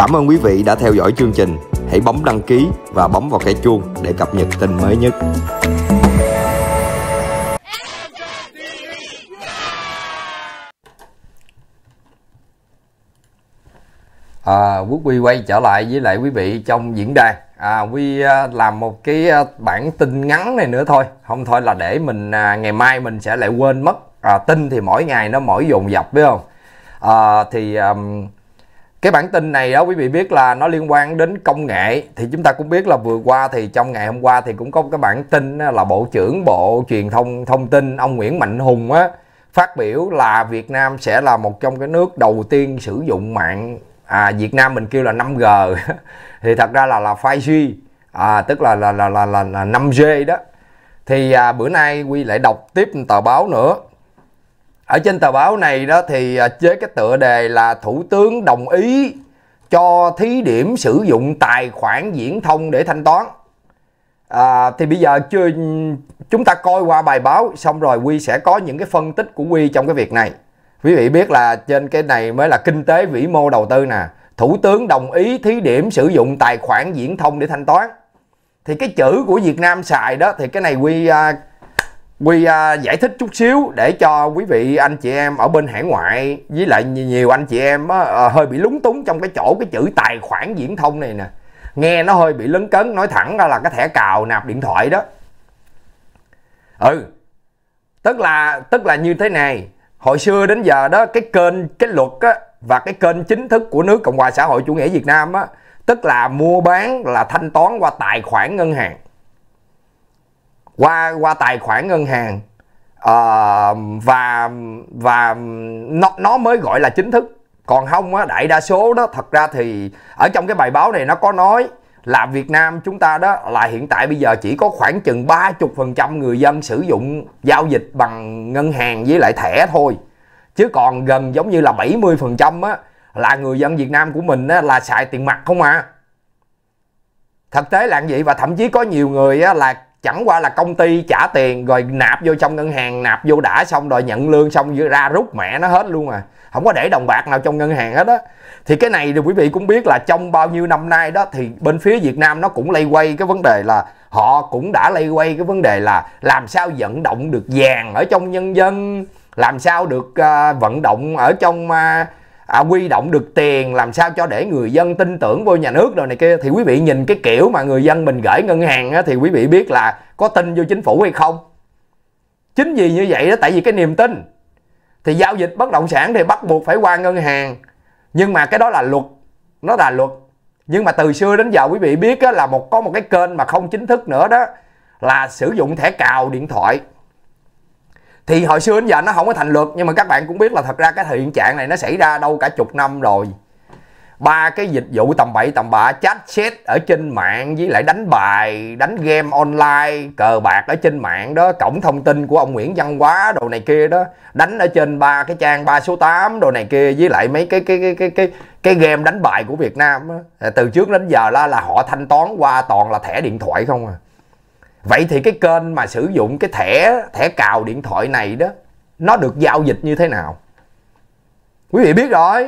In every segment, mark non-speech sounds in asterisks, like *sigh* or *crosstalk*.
Cảm ơn quý vị đã theo dõi chương trình. Hãy bấm đăng ký và bấm vào cái chuông để cập nhật tin mới nhất. À, Quốc Huy quay trở lại với lại quý vị trong diễn đàn à, Huy à, làm một cái à, bản tin ngắn này nữa thôi Không thôi là để mình à, ngày mai mình sẽ lại quên mất à, Tin thì mỗi ngày nó mỗi dồn dập biết không à, Thì um, cái bản tin này đó quý vị biết là nó liên quan đến công nghệ thì chúng ta cũng biết là vừa qua thì trong ngày hôm qua thì cũng có cái bản tin là bộ trưởng bộ truyền thông thông tin ông Nguyễn Mạnh Hùng á phát biểu là Việt Nam sẽ là một trong cái nước đầu tiên sử dụng mạng à, Việt Nam mình kêu là 5G *laughs* thì thật ra là là 5G à, tức là là là là là, là g đó thì à, bữa nay quy lại đọc tiếp tờ báo nữa ở trên tờ báo này đó thì chế à, cái tựa đề là thủ tướng đồng ý cho thí điểm sử dụng tài khoản viễn thông để thanh toán à, thì bây giờ chưa chúng ta coi qua bài báo xong rồi quy sẽ có những cái phân tích của quy trong cái việc này quý vị biết là trên cái này mới là kinh tế vĩ mô đầu tư nè thủ tướng đồng ý thí điểm sử dụng tài khoản viễn thông để thanh toán thì cái chữ của việt nam xài đó thì cái này quy à, Quy à, giải thích chút xíu để cho quý vị anh chị em ở bên hải ngoại với lại nhiều anh chị em á, à, hơi bị lúng túng trong cái chỗ cái chữ tài khoản viễn thông này nè. Nghe nó hơi bị lấn cấn, nói thẳng ra là cái thẻ cào nạp điện thoại đó. Ừ. Tức là tức là như thế này, hồi xưa đến giờ đó cái kênh cái luật á, và cái kênh chính thức của nước Cộng hòa xã hội chủ nghĩa Việt Nam á, tức là mua bán là thanh toán qua tài khoản ngân hàng qua qua tài khoản ngân hàng uh, và và nó nó mới gọi là chính thức còn không á đại đa số đó thật ra thì ở trong cái bài báo này nó có nói là Việt Nam chúng ta đó là hiện tại bây giờ chỉ có khoảng chừng 30% người dân sử dụng giao dịch bằng ngân hàng với lại thẻ thôi. Chứ còn gần giống như là 70% á là người dân Việt Nam của mình á, là xài tiền mặt không à. Thực tế là vậy và thậm chí có nhiều người á, là chẳng qua là công ty trả tiền rồi nạp vô trong ngân hàng nạp vô đã xong rồi nhận lương xong ra rút mẹ nó hết luôn à không có để đồng bạc nào trong ngân hàng hết á thì cái này thì quý vị cũng biết là trong bao nhiêu năm nay đó thì bên phía Việt Nam nó cũng lay quay cái vấn đề là họ cũng đã lay quay cái vấn đề là làm sao vận động được vàng ở trong nhân dân làm sao được uh, vận động ở trong uh, à, quy động được tiền làm sao cho để người dân tin tưởng vô nhà nước rồi này kia thì quý vị nhìn cái kiểu mà người dân mình gửi ngân hàng á, thì quý vị biết là có tin vô chính phủ hay không chính vì như vậy đó tại vì cái niềm tin thì giao dịch bất động sản thì bắt buộc phải qua ngân hàng nhưng mà cái đó là luật nó là luật nhưng mà từ xưa đến giờ quý vị biết á, là một có một cái kênh mà không chính thức nữa đó là sử dụng thẻ cào điện thoại thì hồi xưa đến giờ nó không có thành luật nhưng mà các bạn cũng biết là thật ra cái hiện trạng này nó xảy ra đâu cả chục năm rồi ba cái dịch vụ tầm bậy tầm bạ chat chat ở trên mạng với lại đánh bài đánh game online cờ bạc ở trên mạng đó cổng thông tin của ông Nguyễn Văn Quá đồ này kia đó đánh ở trên ba cái trang ba số 8 đồ này kia với lại mấy cái cái cái cái cái cái game đánh bài của Việt Nam đó. từ trước đến giờ là là họ thanh toán qua toàn là thẻ điện thoại không à vậy thì cái kênh mà sử dụng cái thẻ thẻ cào điện thoại này đó nó được giao dịch như thế nào quý vị biết rồi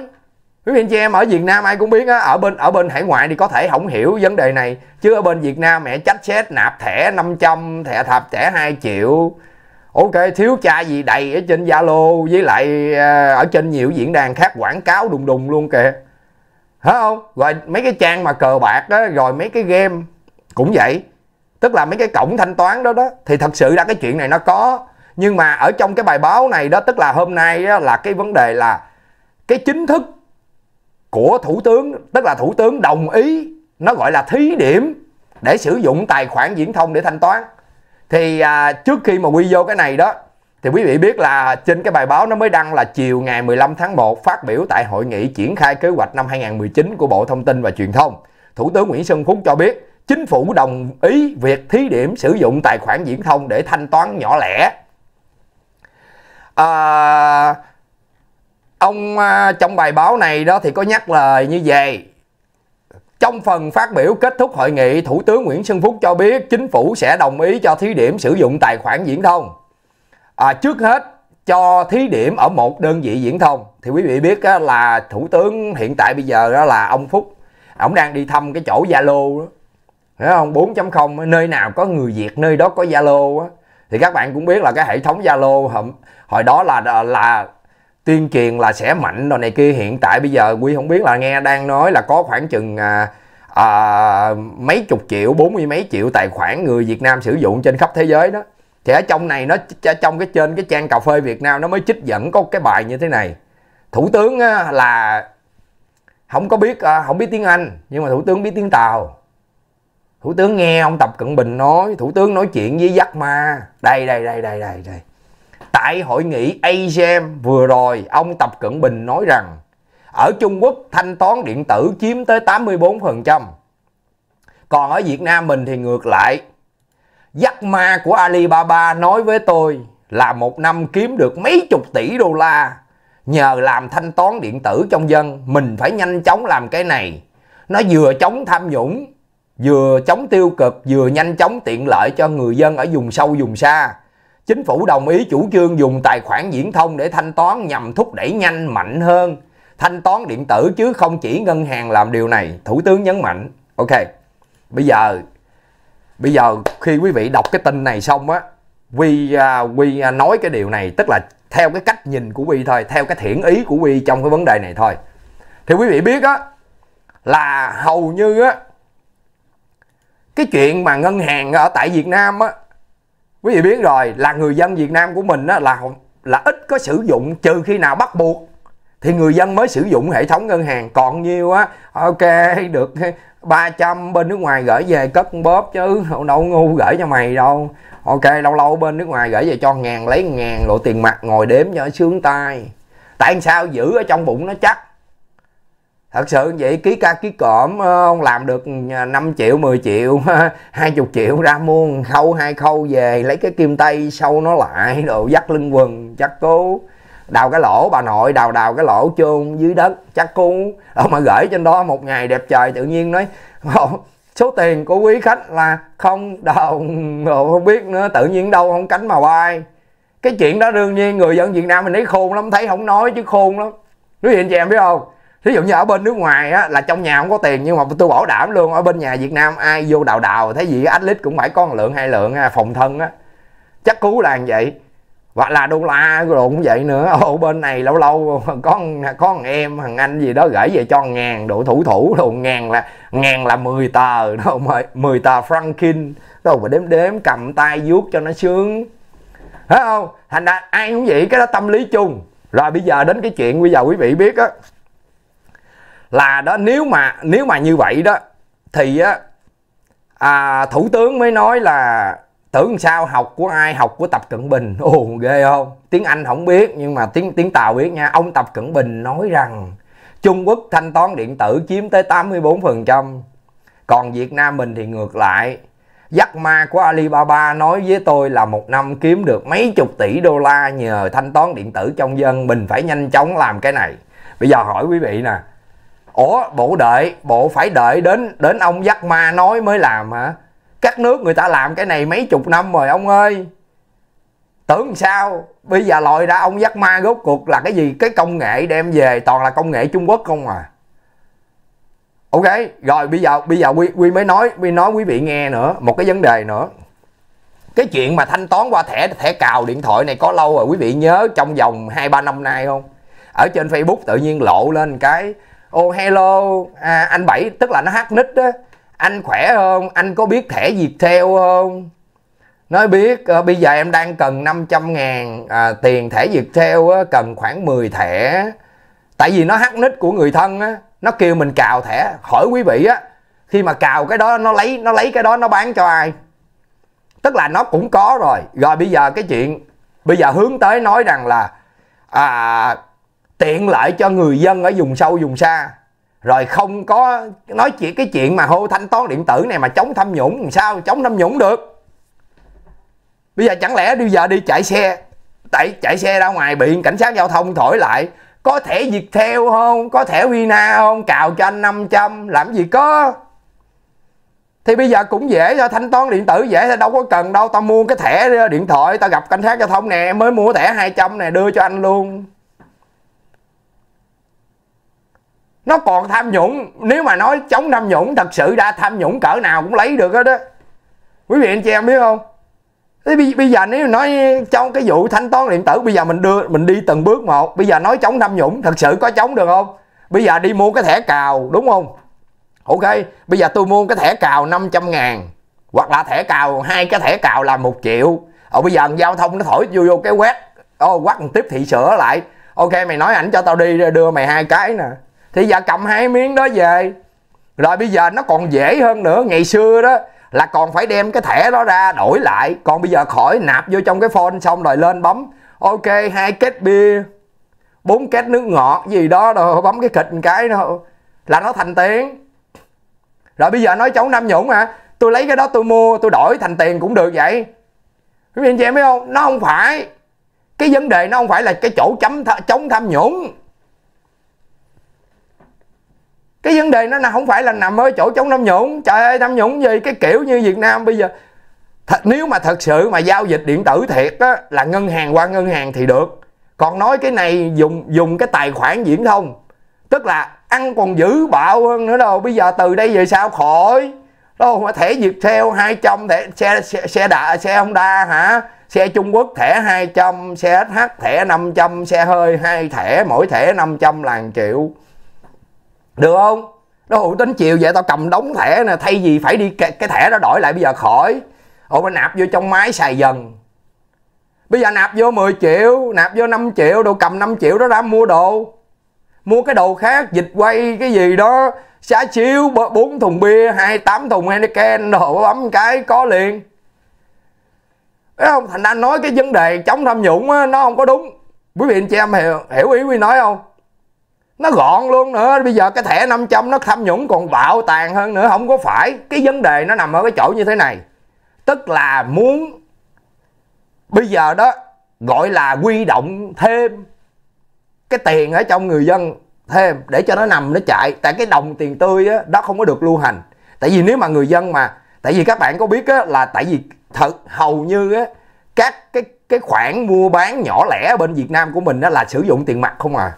quý vị anh chị em ở Việt Nam ai cũng biết á ở bên ở bên hải ngoại thì có thể không hiểu vấn đề này chứ ở bên Việt Nam mẹ trách xét nạp thẻ 500 thẻ thập thẻ 2 triệu ok thiếu cha gì đầy ở trên Zalo với lại à, ở trên nhiều diễn đàn khác quảng cáo đùng đùng luôn kìa hả không rồi mấy cái trang mà cờ bạc đó rồi mấy cái game cũng vậy tức là mấy cái cổng thanh toán đó đó thì thật sự là cái chuyện này nó có nhưng mà ở trong cái bài báo này đó tức là hôm nay đó, là cái vấn đề là cái chính thức của thủ tướng tức là thủ tướng đồng ý nó gọi là thí điểm để sử dụng tài khoản viễn thông để thanh toán thì à, trước khi mà quy vô cái này đó thì quý vị biết là trên cái bài báo nó mới đăng là chiều ngày 15 tháng 1 phát biểu tại hội nghị triển khai kế hoạch năm 2019 của Bộ Thông tin và Truyền thông. Thủ tướng Nguyễn Xuân Phúc cho biết chính phủ đồng ý việc thí điểm sử dụng tài khoản viễn thông để thanh toán nhỏ lẻ. À, ông à, trong bài báo này đó thì có nhắc lời như vậy. Trong phần phát biểu kết thúc hội nghị, Thủ tướng Nguyễn Xuân Phúc cho biết chính phủ sẽ đồng ý cho thí điểm sử dụng tài khoản viễn thông. À, trước hết cho thí điểm ở một đơn vị viễn thông thì quý vị biết là thủ tướng hiện tại bây giờ đó là ông Phúc ông đang đi thăm cái chỗ Zalo đó Thấy không? 4.0 nơi nào có người Việt nơi đó có Zalo á. Thì các bạn cũng biết là cái hệ thống Zalo hồi đó là là tuyên truyền là sẽ mạnh rồi này kia hiện tại bây giờ quy không biết là nghe đang nói là có khoảng chừng à, à, mấy chục triệu bốn mươi mấy triệu tài khoản người Việt Nam sử dụng trên khắp thế giới đó thì ở trong này nó trong cái trên cái trang cà phê Việt Nam nó mới trích dẫn có cái bài như thế này thủ tướng á, là không có biết à, không biết tiếng Anh nhưng mà thủ tướng biết tiếng Tàu thủ tướng nghe ông tập cận bình nói thủ tướng nói chuyện với giắc ma đây đây đây đây đây đây tại hội nghị ASEAN vừa rồi ông tập cận bình nói rằng ở Trung Quốc thanh toán điện tử chiếm tới 84% còn ở Việt Nam mình thì ngược lại giắc ma của Alibaba nói với tôi là một năm kiếm được mấy chục tỷ đô la nhờ làm thanh toán điện tử trong dân mình phải nhanh chóng làm cái này nó vừa chống tham nhũng vừa chống tiêu cực vừa nhanh chóng tiện lợi cho người dân ở vùng sâu vùng xa. Chính phủ đồng ý chủ trương dùng tài khoản viễn thông để thanh toán nhằm thúc đẩy nhanh mạnh hơn thanh toán điện tử chứ không chỉ ngân hàng làm điều này, thủ tướng nhấn mạnh. Ok. Bây giờ bây giờ khi quý vị đọc cái tin này xong á, Quy à, Quy à, nói cái điều này tức là theo cái cách nhìn của Quy thôi, theo cái thiện ý của Quy trong cái vấn đề này thôi. Thì quý vị biết á là hầu như á cái chuyện mà ngân hàng ở tại Việt Nam á quý vị biết rồi là người dân Việt Nam của mình á là là ít có sử dụng trừ khi nào bắt buộc thì người dân mới sử dụng hệ thống ngân hàng còn nhiêu á ok được 300 bên nước ngoài gửi về cất bóp chứ đâu ngu gửi cho mày đâu ok lâu lâu bên nước ngoài gửi về cho ngàn lấy ngàn lộ tiền mặt ngồi đếm cho sướng tay tại sao giữ ở trong bụng nó chắc thật sự vậy ký ca ký cộm ờ, ông làm được 5 ờ, triệu 10 triệu 20 *laughs* triệu ra mua khâu hai khâu về lấy cái kim tay sâu nó lại đồ dắt lưng quần chắc cú đào cái lỗ bà nội đào đào cái lỗ chôn dưới đất chắc cú đâu mà gửi trên đó một ngày đẹp trời tự nhiên nói số tiền của quý khách là không đầu không biết nữa tự nhiên đâu không cánh mà bay cái chuyện đó đương nhiên người dân việt nam mình thấy khôn lắm thấy không nói chứ khôn lắm quý vị anh chị em biết không ví dụ như ở bên nước ngoài á là trong nhà không có tiền nhưng mà tôi bảo đảm luôn ở bên nhà việt nam ai vô đào đào thấy gì ít lít cũng phải có một lượng hai lượng à, phòng thân á chắc cứu là như vậy hoặc là đô la rồi cũng vậy nữa ô bên này lâu lâu có có thằng em thằng anh gì đó gửi về cho ngàn độ thủ thủ đồ ngàn là ngàn là 10 tờ đâu mời 10 tờ franklin đâu mà đếm đếm cầm tay vuốt cho nó sướng thấy không thành ra ai cũng vậy cái đó tâm lý chung rồi bây giờ đến cái chuyện bây giờ quý vị biết á là đó nếu mà nếu mà như vậy đó thì á à, thủ tướng mới nói là tưởng sao học của ai học của tập cận bình ồ ghê không tiếng anh không biết nhưng mà tiếng tiếng tàu biết nha ông tập cận bình nói rằng trung quốc thanh toán điện tử chiếm tới 84% còn việt nam mình thì ngược lại giấc ma của alibaba nói với tôi là một năm kiếm được mấy chục tỷ đô la nhờ thanh toán điện tử trong dân mình phải nhanh chóng làm cái này bây giờ hỏi quý vị nè ủa bộ đợi bộ phải đợi đến đến ông dắt ma nói mới làm hả các nước người ta làm cái này mấy chục năm rồi ông ơi tưởng sao bây giờ lòi ra ông dắt ma rốt cuộc là cái gì cái công nghệ đem về toàn là công nghệ trung quốc không à ok rồi bây giờ bây giờ quy quy mới nói quy nói quý vị nghe nữa một cái vấn đề nữa cái chuyện mà thanh toán qua thẻ thẻ cào điện thoại này có lâu rồi quý vị nhớ trong vòng hai ba năm nay không ở trên facebook tự nhiên lộ lên cái oh hello à, anh bảy tức là nó hát nít đó anh khỏe không anh có biết thẻ diệp theo không nói biết à, bây giờ em đang cần 500 ngàn à, tiền thẻ diệp theo á, cần khoảng 10 thẻ tại vì nó hát nít của người thân á nó kêu mình cào thẻ hỏi quý vị á khi mà cào cái đó nó lấy nó lấy cái đó nó bán cho ai tức là nó cũng có rồi rồi bây giờ cái chuyện bây giờ hướng tới nói rằng là à, tiện lợi cho người dân ở vùng sâu vùng xa rồi không có nói chuyện cái chuyện mà hô thanh toán điện tử này mà chống tham nhũng làm sao chống tham nhũng được bây giờ chẳng lẽ bây giờ đi chạy xe tại chạy xe ra ngoài bị cảnh sát giao thông thổi lại có thẻ việt theo không có thẻ vina không cào cho anh 500 làm gì có thì bây giờ cũng dễ thôi thanh toán điện tử dễ thôi đâu có cần đâu tao mua cái thẻ điện thoại tao gặp cảnh sát giao thông nè mới mua thẻ 200 nè đưa cho anh luôn nó còn tham nhũng nếu mà nói chống tham nhũng thật sự ra tham nhũng cỡ nào cũng lấy được hết đó quý vị anh chị em biết không thế bây, bây giờ nếu nói trong cái vụ thanh toán điện tử bây giờ mình đưa mình đi từng bước một bây giờ nói chống tham nhũng thật sự có chống được không bây giờ đi mua cái thẻ cào đúng không ok bây giờ tôi mua cái thẻ cào 500 ngàn hoặc là thẻ cào hai cái thẻ cào là một triệu ở bây giờ giao thông nó thổi vô vô cái quét ô oh, tiếp thị sửa lại ok mày nói ảnh cho tao đi đưa mày hai cái nè thì giờ cầm hai miếng đó về rồi bây giờ nó còn dễ hơn nữa ngày xưa đó là còn phải đem cái thẻ đó ra đổi lại còn bây giờ khỏi nạp vô trong cái phone xong rồi lên bấm ok hai két bia bốn két nước ngọt gì đó rồi bấm cái kịch cái đó là nó thành tiền rồi bây giờ nói chống nam nhũng à, tôi lấy cái đó tôi mua tôi đổi thành tiền cũng được vậy quý vị anh chị em biết không nó không phải cái vấn đề nó không phải là cái chỗ chấm th- chống tham nhũng cái vấn đề nó không phải là nằm ở chỗ chống tham nhũng trời ơi tham nhũng gì cái kiểu như việt nam bây giờ th- nếu mà thật sự mà giao dịch điện tử thiệt á là ngân hàng qua ngân hàng thì được còn nói cái này dùng dùng cái tài khoản viễn thông tức là ăn còn dữ bạo hơn nữa đâu bây giờ từ đây về sau khỏi đâu mà thẻ việt theo 200 thẻ xe xe xe đà xe honda hả xe trung quốc thẻ 200 xe sh thẻ 500 xe hơi hai thẻ mỗi thẻ 500 là 1 triệu được không nó hủ tính chiều vậy tao cầm đóng thẻ nè thay vì phải đi cái, cái thẻ đó đổi lại bây giờ khỏi ủa mà nạp vô trong máy xài dần bây giờ nạp vô 10 triệu nạp vô 5 triệu đồ cầm 5 triệu đó ra mua đồ mua cái đồ khác dịch quay cái gì đó xá chiếu bốn thùng bia hai tám thùng Heineken đồ bấm cái có liền Đấy không thành ra nói cái vấn đề chống tham nhũng á, nó không có đúng quý vị anh chị em hiểu, hiểu ý quý nói không nó gọn luôn nữa bây giờ cái thẻ 500 nó tham nhũng còn bạo tàn hơn nữa không có phải cái vấn đề nó nằm ở cái chỗ như thế này tức là muốn bây giờ đó gọi là quy động thêm cái tiền ở trong người dân thêm để cho nó nằm nó chạy tại cái đồng tiền tươi đó, đó không có được lưu hành tại vì nếu mà người dân mà tại vì các bạn có biết á, là tại vì thật hầu như á, các cái cái khoản mua bán nhỏ lẻ bên Việt Nam của mình đó là sử dụng tiền mặt không à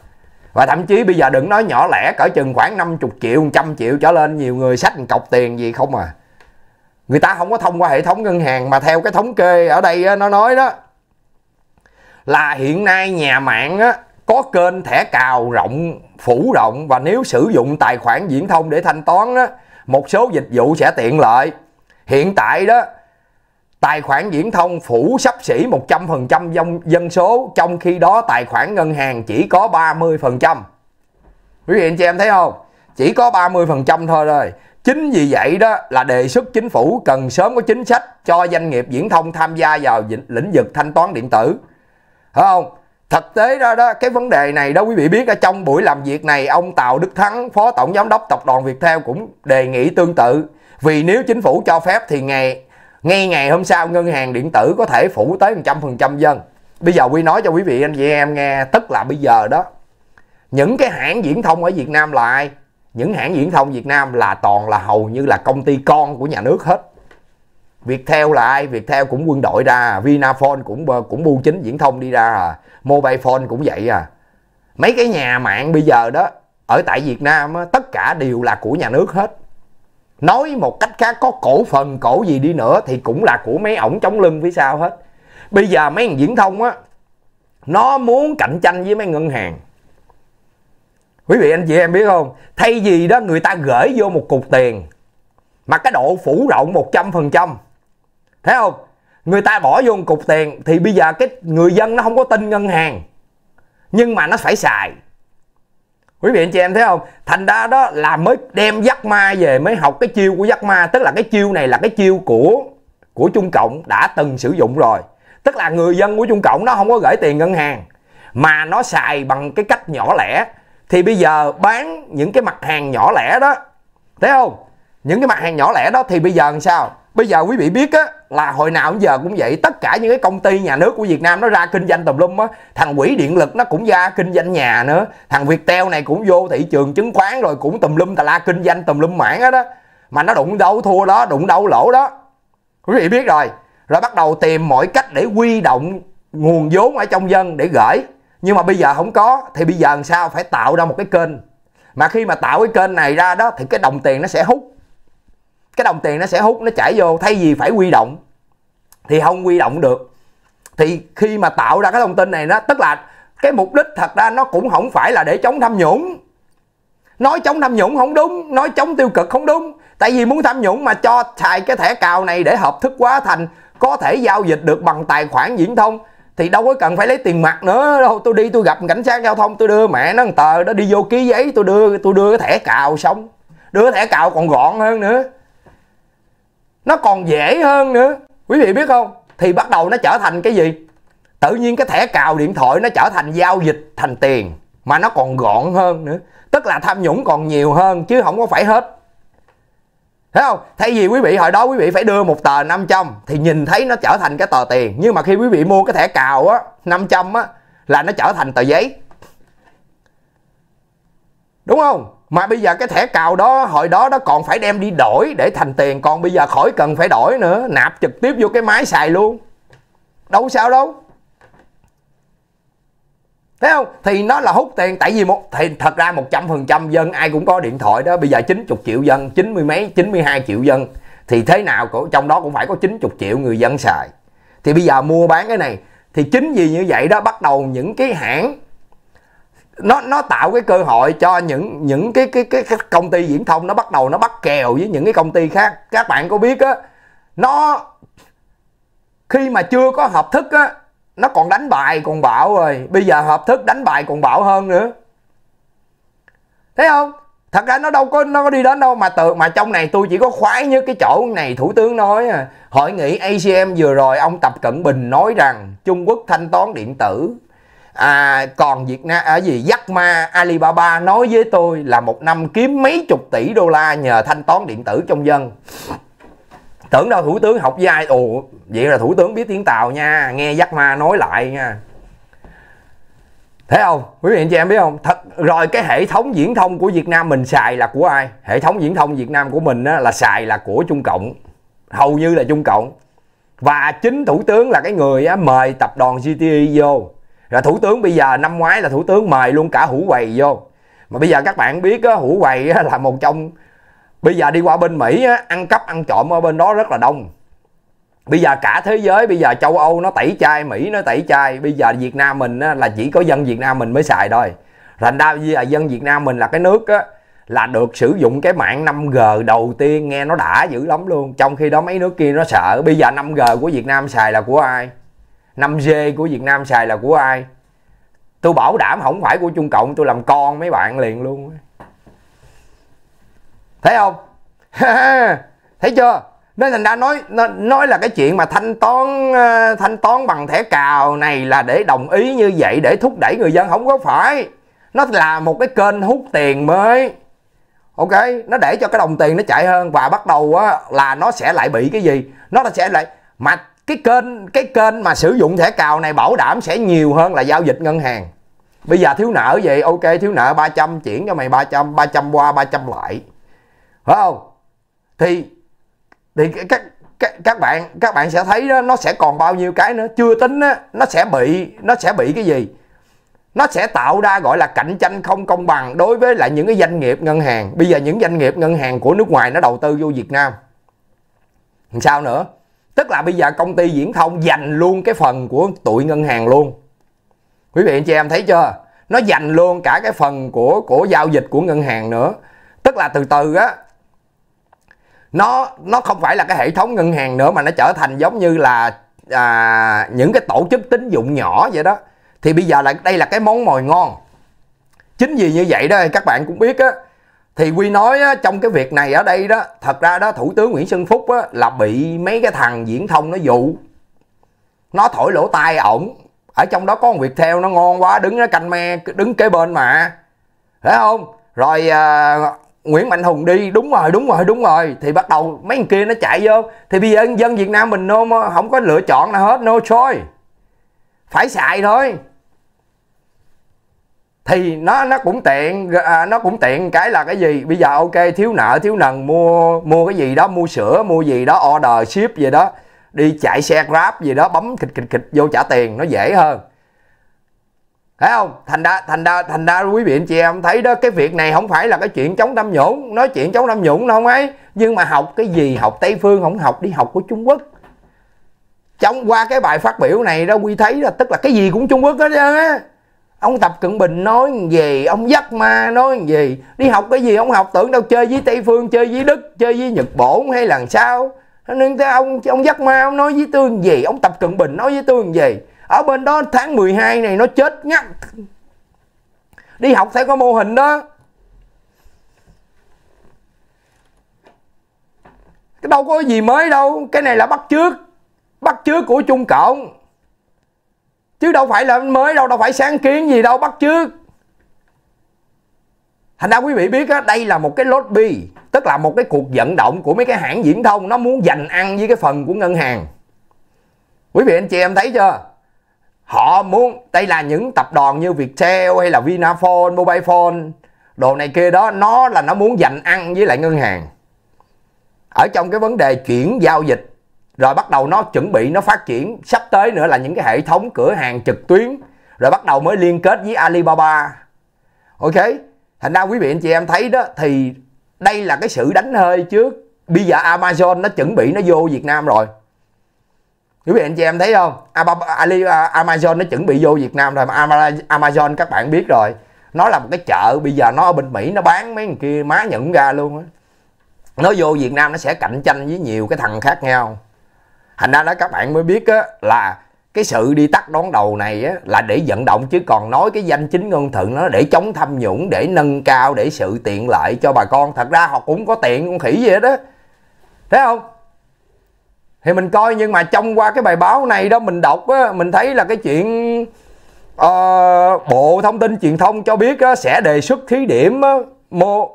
và thậm chí bây giờ đừng nói nhỏ lẻ cỡ chừng khoảng 50 triệu 100 triệu trở lên nhiều người sách cọc tiền gì không à người ta không có thông qua hệ thống ngân hàng mà theo cái thống kê ở đây nó nói đó là hiện nay nhà mạng có kênh thẻ cào rộng phủ rộng và nếu sử dụng tài khoản viễn thông để thanh toán đó một số dịch vụ sẽ tiện lợi hiện tại đó tài khoản viễn thông phủ sắp xỉ 100% dân, dân số trong khi đó tài khoản ngân hàng chỉ có 30% quý vị anh chị em thấy không chỉ có 30% thôi rồi chính vì vậy đó là đề xuất chính phủ cần sớm có chính sách cho doanh nghiệp viễn thông tham gia vào lĩnh vực thanh toán điện tử phải không thực tế đó đó cái vấn đề này đó quý vị biết ở trong buổi làm việc này ông Tào Đức Thắng phó tổng giám đốc tập đoàn Việt Viettel cũng đề nghị tương tự vì nếu chính phủ cho phép thì ngày ngay ngày hôm sau ngân hàng điện tử có thể phủ tới 100% dân bây giờ quy nói cho quý vị anh chị em nghe tức là bây giờ đó những cái hãng viễn thông ở Việt Nam là ai những hãng viễn thông Việt Nam là toàn là hầu như là công ty con của nhà nước hết Viettel là ai? Viettel cũng quân đội ra, Vinaphone cũng ờ, cũng bưu chính viễn thông đi ra à, Mobile Phone cũng vậy à. Mấy cái nhà mạng bây giờ đó ở tại Việt Nam tất cả đều là của nhà nước hết nói một cách khác có cổ phần cổ gì đi nữa thì cũng là của mấy ổng chống lưng phía sau hết bây giờ mấy thằng viễn thông á nó muốn cạnh tranh với mấy ngân hàng quý vị anh chị em biết không thay vì đó người ta gửi vô một cục tiền mà cái độ phủ rộng 100% thấy không người ta bỏ vô một cục tiền thì bây giờ cái người dân nó không có tin ngân hàng nhưng mà nó phải xài quý vị anh chị em thấy không thành ra đó là mới đem dắt ma về mới học cái chiêu của dắt ma tức là cái chiêu này là cái chiêu của của trung cộng đã từng sử dụng rồi tức là người dân của trung cộng nó không có gửi tiền ngân hàng mà nó xài bằng cái cách nhỏ lẻ thì bây giờ bán những cái mặt hàng nhỏ lẻ đó thấy không những cái mặt hàng nhỏ lẻ đó thì bây giờ làm sao bây giờ quý vị biết á là hồi nào đến giờ cũng vậy tất cả những cái công ty nhà nước của Việt Nam nó ra kinh doanh tùm lum á thằng quỹ điện lực nó cũng ra kinh doanh nhà nữa thằng Viettel này cũng vô thị trường chứng khoán rồi cũng tùm lum tà la kinh doanh tùm lum mảng hết á mà nó đụng đâu thua đó đụng đâu lỗ đó quý vị biết rồi rồi bắt đầu tìm mọi cách để quy động nguồn vốn ở trong dân để gửi nhưng mà bây giờ không có thì bây giờ làm sao phải tạo ra một cái kênh mà khi mà tạo cái kênh này ra đó thì cái đồng tiền nó sẽ hút cái đồng tiền nó sẽ hút nó chảy vô thay vì phải quy động thì không quy động được thì khi mà tạo ra cái thông tin này nó tức là cái mục đích thật ra nó cũng không phải là để chống tham nhũng nói chống tham nhũng không đúng nói chống tiêu cực không đúng tại vì muốn tham nhũng mà cho xài cái thẻ cào này để hợp thức hóa thành có thể giao dịch được bằng tài khoản viễn thông thì đâu có cần phải lấy tiền mặt nữa đâu tôi đi tôi gặp cảnh sát giao thông tôi đưa mẹ nó tờ đó đi vô ký giấy tôi đưa tôi đưa cái thẻ cào xong đưa thẻ cào còn gọn hơn nữa nó còn dễ hơn nữa quý vị biết không thì bắt đầu nó trở thành cái gì tự nhiên cái thẻ cào điện thoại nó trở thành giao dịch thành tiền mà nó còn gọn hơn nữa tức là tham nhũng còn nhiều hơn chứ không có phải hết thấy không thay vì quý vị hồi đó quý vị phải đưa một tờ 500 thì nhìn thấy nó trở thành cái tờ tiền nhưng mà khi quý vị mua cái thẻ cào á 500 á là nó trở thành tờ giấy đúng không mà bây giờ cái thẻ cào đó hồi đó nó còn phải đem đi đổi để thành tiền còn bây giờ khỏi cần phải đổi nữa nạp trực tiếp vô cái máy xài luôn đâu sao đâu thấy không thì nó là hút tiền tại vì một thì thật ra một trăm phần trăm dân ai cũng có điện thoại đó bây giờ 90 triệu dân chín mươi mấy 92 triệu dân thì thế nào cũng trong đó cũng phải có 90 triệu người dân xài thì bây giờ mua bán cái này thì chính vì như vậy đó bắt đầu những cái hãng nó nó tạo cái cơ hội cho những những cái cái cái, cái công ty viễn thông nó bắt đầu nó bắt kèo với những cái công ty khác các bạn có biết á nó khi mà chưa có hợp thức á nó còn đánh bại còn bảo rồi bây giờ hợp thức đánh bại còn bảo hơn nữa thấy không thật ra nó đâu có nó có đi đến đâu mà tự mà trong này tôi chỉ có khoái như cái chỗ này thủ tướng nói à. hội nghị acm vừa rồi ông tập cận bình nói rằng trung quốc thanh toán điện tử à, còn Việt Nam ở à, gì dắt ma Alibaba nói với tôi là một năm kiếm mấy chục tỷ đô la nhờ thanh toán điện tử trong dân tưởng đâu thủ tướng học dai ồ vậy là thủ tướng biết tiếng tàu nha nghe dắt ma nói lại nha thế không quý vị anh chị em biết không thật rồi cái hệ thống viễn thông của việt nam mình xài là của ai hệ thống viễn thông việt nam của mình á, là xài là của trung cộng hầu như là trung cộng và chính thủ tướng là cái người á, mời tập đoàn gte vô là thủ tướng bây giờ năm ngoái là thủ tướng mời luôn cả hữu quầy vô mà bây giờ các bạn biết á, hữu quầy là một trong bây giờ đi qua bên mỹ á, ăn cắp ăn trộm ở bên đó rất là đông bây giờ cả thế giới bây giờ châu âu nó tẩy chay mỹ nó tẩy chay bây giờ việt nam mình á, là chỉ có dân việt nam mình mới xài thôi thành ra là dân việt nam mình là cái nước á, là được sử dụng cái mạng 5G đầu tiên nghe nó đã dữ lắm luôn trong khi đó mấy nước kia nó sợ bây giờ 5G của Việt Nam xài là của ai 5G của Việt Nam xài là của ai tôi bảo đảm không phải của Trung Cộng tôi làm con mấy bạn liền luôn thấy không *laughs* thấy chưa nên thành ra nói nói là cái chuyện mà thanh toán ờ, thanh toán bằng thẻ cào này là để đồng ý như vậy để thúc đẩy người dân không có phải nó là một cái kênh hút tiền mới ok nó để cho cái đồng tiền nó chạy hơn và bắt đầu á, là nó sẽ lại bị cái gì nó sẽ lại mà cái kênh cái kênh mà sử dụng thẻ cào này bảo đảm sẽ nhiều hơn là giao dịch ngân hàng bây giờ thiếu nợ vậy ok thiếu nợ 300 chuyển cho mày 300 300 qua 300 lại phải không thì thì các các, các bạn các bạn sẽ thấy đó nó sẽ còn bao nhiêu cái nữa chưa tính đó, nó sẽ bị nó sẽ bị cái gì nó sẽ tạo ra gọi là cạnh tranh không công bằng đối với lại những cái doanh nghiệp ngân hàng bây giờ những doanh nghiệp ngân hàng của nước ngoài nó đầu tư vô Việt Nam làm sao nữa tức là bây giờ công ty viễn thông dành luôn cái phần của tụi ngân hàng luôn quý vị anh chị em thấy chưa nó dành luôn cả cái phần của của giao dịch của ngân hàng nữa tức là từ từ á nó nó không phải là cái hệ thống ngân hàng nữa mà nó trở thành giống như là à, những cái tổ chức tín dụng nhỏ vậy đó thì bây giờ là đây là cái món mồi ngon chính vì như vậy đó các bạn cũng biết á thì quy nói á, trong cái việc này ở đây đó thật ra đó thủ tướng nguyễn xuân phúc á, là bị mấy cái thằng diễn thông nó dụ nó thổi lỗ tai ổng ở trong đó có con việc theo nó ngon quá đứng nó canh me đứng kế bên mà phải không rồi à, nguyễn mạnh hùng đi đúng rồi đúng rồi đúng rồi thì bắt đầu mấy thằng kia nó chạy vô thì bây giờ dân việt nam mình nó không có lựa chọn nào hết no choice phải xài thôi thì nó nó cũng tiện à, à, nó cũng tiện cái là cái gì bây giờ ok thiếu nợ thiếu nần mua mua cái gì đó mua sữa mua gì đó order ship gì đó đi chạy xe grab gì đó bấm kịch kịch kịch vô trả tiền nó dễ hơn thấy không thành ra thành ra thành ra quý vị anh chị em thấy đó cái việc này không phải là cái chuyện chống tham nhũng nói chuyện chống tham nhũng đâu không ấy nhưng mà học cái gì học tây phương không học đi học của trung quốc trong qua cái bài phát biểu này đó quy thấy là tức là cái gì cũng trung quốc hết á ông tập cận bình nói gì ông dắt ma nói gì đi học cái gì ông học tưởng đâu chơi với tây phương chơi với đức chơi với nhật bổn hay là sao nên tới ông ông dắt ma ông nói với tương gì ông tập cận bình nói với tương gì ở bên đó tháng 12 này nó chết ngắt đi học theo có mô hình đó cái đâu có gì mới đâu cái này là bắt trước bắt trước của trung cộng chứ đâu phải là mới đâu đâu phải sáng kiến gì đâu bắt chước thành ra quý vị biết á đây là một cái lobby tức là một cái cuộc vận động của mấy cái hãng viễn thông nó muốn giành ăn với cái phần của ngân hàng quý vị anh chị em thấy chưa họ muốn đây là những tập đoàn như Viettel hay là Vinaphone, Mobile Phone đồ này kia đó nó là nó muốn giành ăn với lại ngân hàng ở trong cái vấn đề chuyển giao dịch rồi bắt đầu nó chuẩn bị nó phát triển sắp tới nữa là những cái hệ thống cửa hàng trực tuyến rồi bắt đầu mới liên kết với Alibaba ok thành ra quý vị anh chị em thấy đó thì đây là cái sự đánh hơi trước bây giờ Amazon nó chuẩn bị nó vô Việt Nam rồi quý vị anh chị em thấy không à, Amazon nó chuẩn bị vô Việt Nam rồi Amazon các bạn biết rồi nó là một cái chợ bây giờ nó ở bên Mỹ nó bán mấy người kia má nhận ra luôn á nó vô Việt Nam nó sẽ cạnh tranh với nhiều cái thằng khác nhau thành ra đó các bạn mới biết á, là cái sự đi tắt đón đầu này á, là để vận động chứ còn nói cái danh chính ngôn thuận nó để chống tham nhũng để nâng cao để sự tiện lợi cho bà con thật ra họ cũng có tiện con khỉ gì hết đó thấy không thì mình coi nhưng mà trong qua cái bài báo này đó mình đọc á, mình thấy là cái chuyện uh, bộ thông tin truyền thông cho biết á, sẽ đề xuất thí điểm á,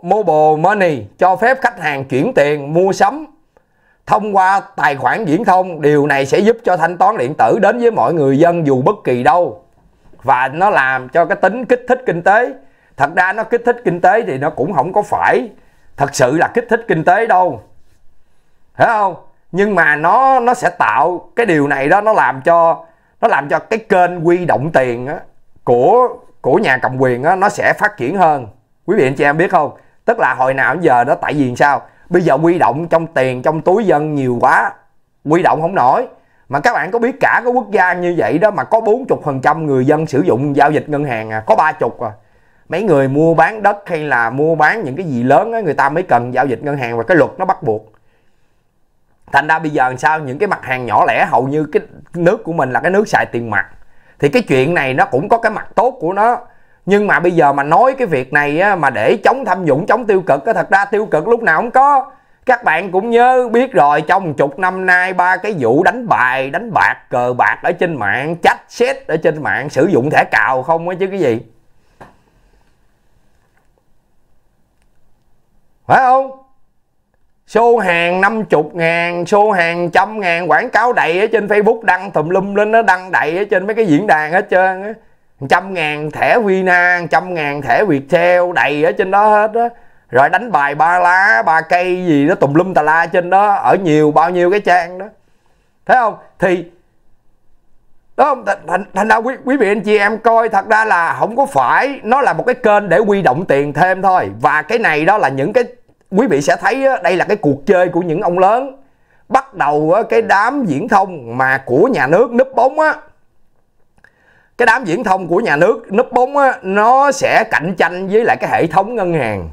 mobile money cho phép khách hàng chuyển tiền mua sắm thông qua tài khoản viễn thông điều này sẽ giúp cho thanh toán điện tử đến với mọi người dân dù bất kỳ đâu và nó làm cho cái tính kích thích kinh tế thật ra nó kích thích kinh tế thì nó cũng không có phải thật sự là kích thích kinh tế đâu phải không nhưng mà nó nó sẽ tạo cái điều này đó nó làm cho nó làm cho cái kênh quy động tiền á, của của nhà cầm quyền á, nó sẽ phát triển hơn quý vị anh chị em biết không tức là hồi nào giờ đó tại vì sao bây giờ quy động trong tiền trong túi dân nhiều quá quy động không nổi mà các bạn có biết cả cái quốc gia như vậy đó mà có 40% người dân sử dụng giao dịch ngân hàng à, có chục à. Mấy người mua bán đất hay là mua bán những cái gì lớn á, người ta mới cần giao dịch ngân hàng và cái luật nó bắt buộc. Thành ra bây giờ làm sao những cái mặt hàng nhỏ lẻ hầu như cái nước của mình là cái nước xài tiền mặt. Thì cái chuyện này nó cũng có cái mặt tốt của nó nhưng mà bây giờ mà nói cái việc này á, mà để chống tham nhũng chống tiêu cực á, thật ra tiêu cực lúc nào cũng có các bạn cũng nhớ biết rồi trong chục năm nay ba cái vụ đánh bài đánh bạc cờ bạc ở trên mạng chat xét ở trên mạng sử dụng thẻ cào không á chứ cái gì phải không số hàng 50 ngàn số hàng trăm ngàn quảng cáo đầy ở trên facebook đăng tùm lum lên nó đăng đầy ở trên mấy cái diễn đàn hết trơn á trăm ngàn thẻ Vina trăm ngàn thẻ Viettel đầy ở trên đó hết đó, rồi đánh bài ba lá ba cây gì đó tùm lum tà la trên đó ở nhiều bao nhiêu cái trang đó thấy không thì đó không thành, thành ra quý, quý vị anh chị em coi thật ra là không có phải nó là một cái kênh để huy động tiền thêm thôi và cái này đó là những cái quý vị sẽ thấy đó, đây là cái cuộc chơi của những ông lớn bắt đầu cái đám diễn thông mà của nhà nước núp bóng á cái đám viễn thông của nhà nước núp bóng á, nó sẽ cạnh tranh với lại cái hệ thống ngân hàng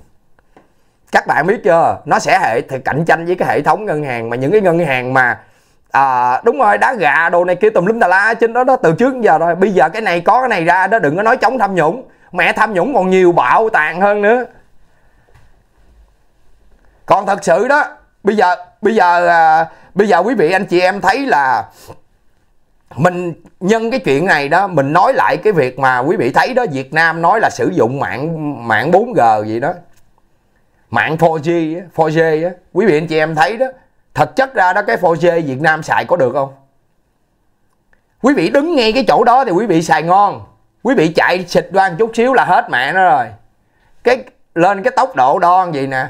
các bạn biết chưa nó sẽ hệ thì cạnh tranh với cái hệ thống ngân hàng mà những cái ngân hàng mà à, đúng rồi đá gà đồ này kia tùm lum tà la trên đó đó từ trước đến giờ rồi bây giờ cái này có cái này ra đó đừng có nói chống tham nhũng mẹ tham nhũng còn nhiều bạo tàn hơn nữa còn thật sự đó bây giờ bây giờ à, bây giờ quý vị anh chị em thấy là mình nhân cái chuyện này đó mình nói lại cái việc mà quý vị thấy đó Việt Nam nói là sử dụng mạng mạng 4G gì đó mạng 4G 4G á quý vị anh chị em thấy đó thật chất ra đó cái 4G Việt Nam xài có được không quý vị đứng ngay cái chỗ đó thì quý vị xài ngon quý vị chạy xịt đoan chút xíu là hết mẹ nó rồi cái lên cái tốc độ đo gì nè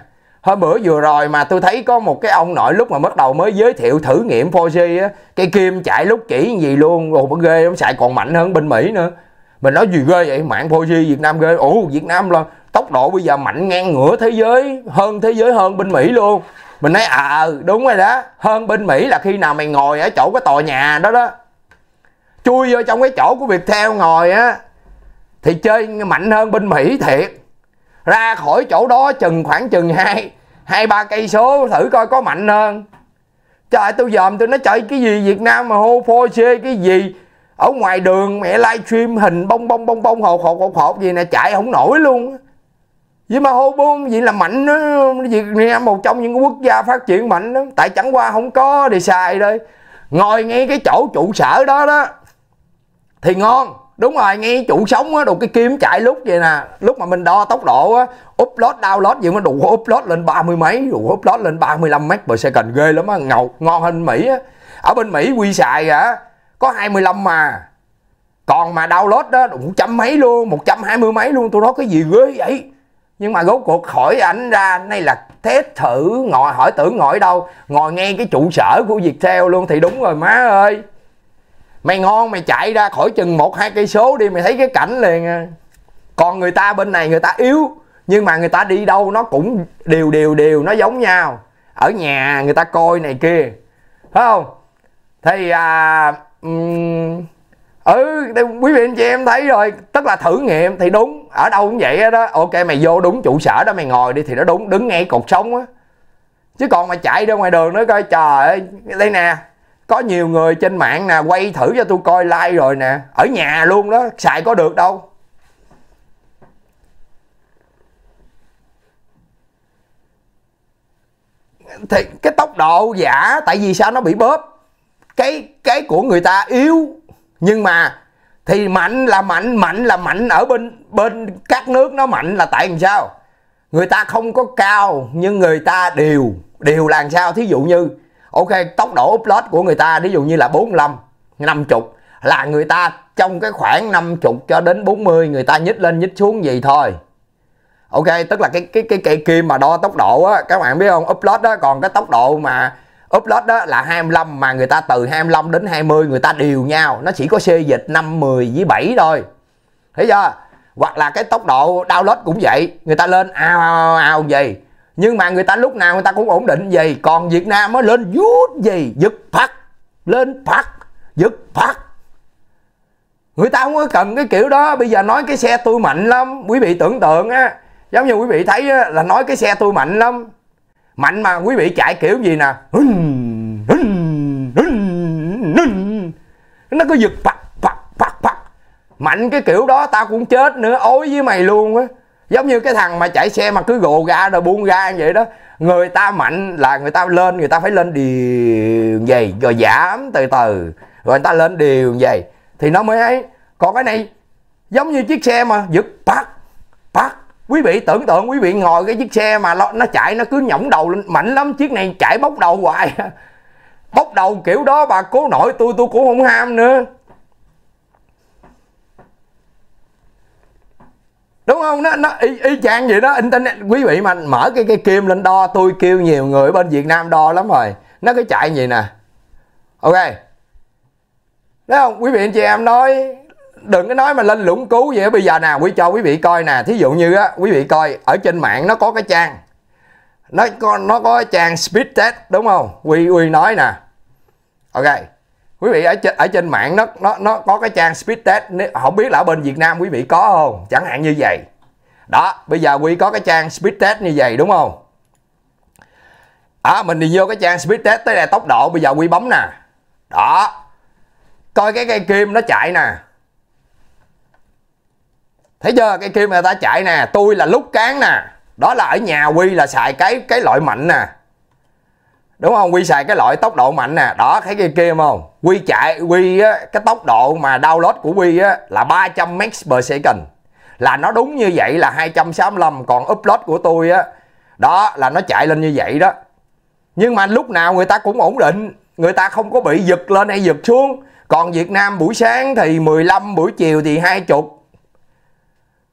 hôm bữa vừa rồi mà tôi thấy có một cái ông nội lúc mà bắt đầu mới giới thiệu thử nghiệm 4G á cái kim chạy lúc chỉ gì luôn rồi bữa ghê ông xài còn mạnh hơn bên Mỹ nữa mình nói gì ghê vậy mạng 4G Việt Nam ghê ủ Việt Nam là tốc độ bây giờ mạnh ngang ngửa thế giới hơn thế giới hơn bên Mỹ luôn mình nói à đúng rồi đó hơn bên Mỹ là khi nào mày ngồi ở chỗ cái tòa nhà đó đó chui vô trong cái chỗ của Viettel ngồi á thì chơi mạnh hơn bên Mỹ thiệt ra khỏi chỗ đó chừng khoảng chừng hai hai ba cây số thử coi có mạnh hơn trời tôi dòm tôi nói chạy cái gì việt nam mà hô phô xê cái gì ở ngoài đường mẹ livestream hình bông bông bông bông hột hột hột hột gì nè chạy không nổi luôn vậy mà hô bông vậy là mạnh đó việt nam một trong những quốc gia phát triển mạnh đó tại chẳng qua không có để xài đây ngồi ngay cái chỗ trụ sở đó đó thì ngon đúng rồi nghe chủ sống á đồ cái kiếm chạy lúc vậy nè lúc mà mình đo tốc độ á upload download gì mà đủ upload lên ba mươi mấy đủ upload lên 35 mươi lăm per cần ghê lắm á ngầu ngon hơn mỹ á ở bên mỹ quy xài á có 25 mà còn mà download đó đủ trăm mấy luôn 120 mấy luôn tôi nói cái gì ghê vậy nhưng mà rốt cuộc khỏi ảnh ra nay là test thử ngồi hỏi tưởng ngồi đâu ngồi nghe cái trụ sở của việt Viettel luôn thì đúng rồi má ơi mày ngon mày chạy ra khỏi chừng một hai cây số đi mày thấy cái cảnh liền à. còn người ta bên này người ta yếu nhưng mà người ta đi đâu nó cũng đều đều đều nó giống nhau ở nhà người ta coi này kia phải không thì à um, ừ quý vị anh chị em thấy rồi tức là thử nghiệm thì đúng ở đâu cũng vậy đó ok mày vô đúng trụ sở đó mày ngồi đi thì nó đúng đứng ngay cột sống á chứ còn mà chạy ra ngoài đường nó coi trời ơi đây nè có nhiều người trên mạng nè quay thử cho tôi coi like rồi nè ở nhà luôn đó xài có được đâu thì cái tốc độ giả tại vì sao nó bị bóp cái cái của người ta yếu nhưng mà thì mạnh là mạnh mạnh là mạnh ở bên bên các nước nó mạnh là tại làm sao người ta không có cao nhưng người ta đều đều là làm sao thí dụ như ok tốc độ upload của người ta ví dụ như là 45 50 là người ta trong cái khoảng 50 cho đến 40 người ta nhích lên nhích xuống gì thôi ok tức là cái cái cái cây kim mà đo tốc độ á các bạn biết không upload đó còn cái tốc độ mà upload đó là 25 mà người ta từ 25 đến 20 người ta đều nhau nó chỉ có xê dịch 5 10 với 7 thôi thấy chưa hoặc là cái tốc độ download cũng vậy người ta lên ao ao ao gì nhưng mà người ta lúc nào người ta cũng ổn định gì còn việt nam mới lên vút gì giật phát lên phát giật phát người ta không có cần cái kiểu đó bây giờ nói cái xe tôi mạnh lắm quý vị tưởng tượng á giống như quý vị thấy á, là nói cái xe tôi mạnh lắm mạnh mà quý vị chạy kiểu gì nè nó cứ giật phát phát phát phát mạnh cái kiểu đó tao cũng chết nữa ối với mày luôn á giống như cái thằng mà chạy xe mà cứ gồ ga rồi buông ga vậy đó người ta mạnh là người ta lên người ta phải lên điều vậy rồi giảm từ từ rồi người ta lên điều vậy thì nó mới ấy còn cái này giống như chiếc xe mà giật phát phát quý vị tưởng tượng quý vị ngồi cái chiếc xe mà nó, nó chạy nó cứ nhõng đầu lên mạnh lắm chiếc này chạy bốc đầu hoài *laughs* bốc đầu kiểu đó bà cố nổi tôi tôi cũng không ham nữa không nó nó y, y chang vậy đó internet quý vị mà mở cái cái kim lên đo tôi kêu nhiều người bên việt nam đo lắm rồi nó cứ chạy vậy nè ok đấy không quý vị anh chị em nói đừng có nói mà lên lũng cứu vậy bây giờ nè quý cho quý vị coi nè thí dụ như á quý vị coi ở trên mạng nó có cái trang nó có nó có trang speed test đúng không quy quy nói nè ok quý vị ở trên ở trên mạng nó nó nó có cái trang speed test không biết là ở bên Việt Nam quý vị có không chẳng hạn như vậy đó bây giờ quy có cái trang speed test như vậy đúng không À mình đi vô cái trang speed test tới đây tốc độ bây giờ quy bấm nè đó coi cái cây kim nó chạy nè thấy chưa cây kim người ta chạy nè tôi là lúc cán nè đó là ở nhà quy là xài cái cái loại mạnh nè đúng không quy xài cái loại tốc độ mạnh nè đó thấy cây kim không quy chạy quy á, cái tốc độ mà download của quy á, là 300 trăm Mbps là nó đúng như vậy là 265 còn upload của tôi á đó là nó chạy lên như vậy đó nhưng mà lúc nào người ta cũng ổn định người ta không có bị giật lên hay giật xuống còn Việt Nam buổi sáng thì 15 buổi chiều thì hai chục